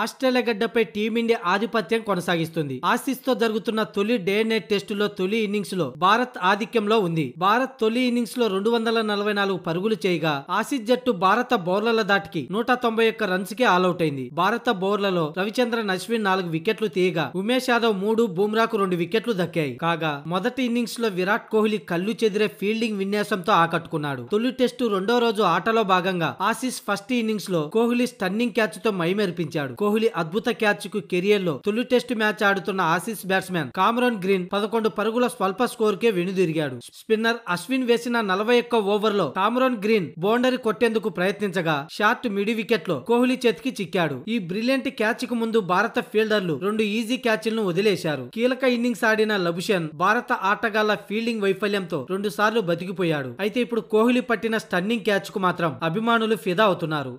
Australia గడ్డపై team India ఆధిపత్యం కొనసాగిస్తుంది ఆసిస్ తో జరుగుతున్న తొలి డే నైట్ టెస్టులో తొలి ఇన్నింగ్స్ లో భారత్ ఆధిక్యంలో ఉంది భారత్ తొలి ఇన్నింగ్స్ లో రెండు వందల నలభై నాలుగు పరుగులు చేయగా ఆసిస్ జట్టు భారత బౌలర్ల దాటికి నూట తొంభై ఒక్క రన్స్ కి అయింది భారత బౌలర్లలో రవిచంద్రన్ అశ్విన్ నాలుగు వికెట్లు తీయగా ఉమేష్ యాదవ్ మూడు బుమ్రాకు రెండు వికెట్లు దక్కాయి కాగా మొదటి ఇన్నింగ్స్ లో విరాట్ కోహ్లీ కళ్ళు చెదిరే ఫీల్డింగ్ విన్యాసంతో ఆకట్టుకున్నాడు తొలి టెస్టు రెండో రోజు ఆటలో భాగంగా ఆసిస్ ఫస్ట్ ఇన్నింగ్స్ లో కోహ్లీ స్టన్నింగ్ క్యాచ్ తో మైమెరిపించాడు కోహ్లీ అద్భుత క్యాచ్ కు కెరియర్ లో తొలి టెస్ట్ మ్యాచ్ ఆడుతున్న ఆసీస్ బ్యాట్స్మెన్ కామరాన్ గ్రీన్ పదకొండు పరుగుల స్వల్ప స్కోర్ కే వెనుదిరిగాడు స్పిన్నర్ అశ్విన్ వేసిన నలభై ఒక్క ఓవర్లో కామరాన్ గ్రీన్ బౌండరీ కొట్టేందుకు ప్రయత్నించగా షార్ట్ మిడి వికెట్ లో కోహ్లీ చేతికి చిక్కాడు ఈ బ్రిలియంట్ క్యాచ్ కు ముందు భారత ఫీల్డర్లు రెండు ఈజీ క్యాచ్లను వదిలేశారు కీలక ఇన్నింగ్స్ ఆడిన లభుషన్ భారత ఆటగాళ్ల ఫీల్డింగ్ వైఫల్యంతో రెండు సార్లు బతికిపోయాడు అయితే ఇప్పుడు కోహ్లీ పట్టిన స్టన్నింగ్ క్యాచ్ కు మాత్రం అభిమానులు ఫిదా అవుతున్నారు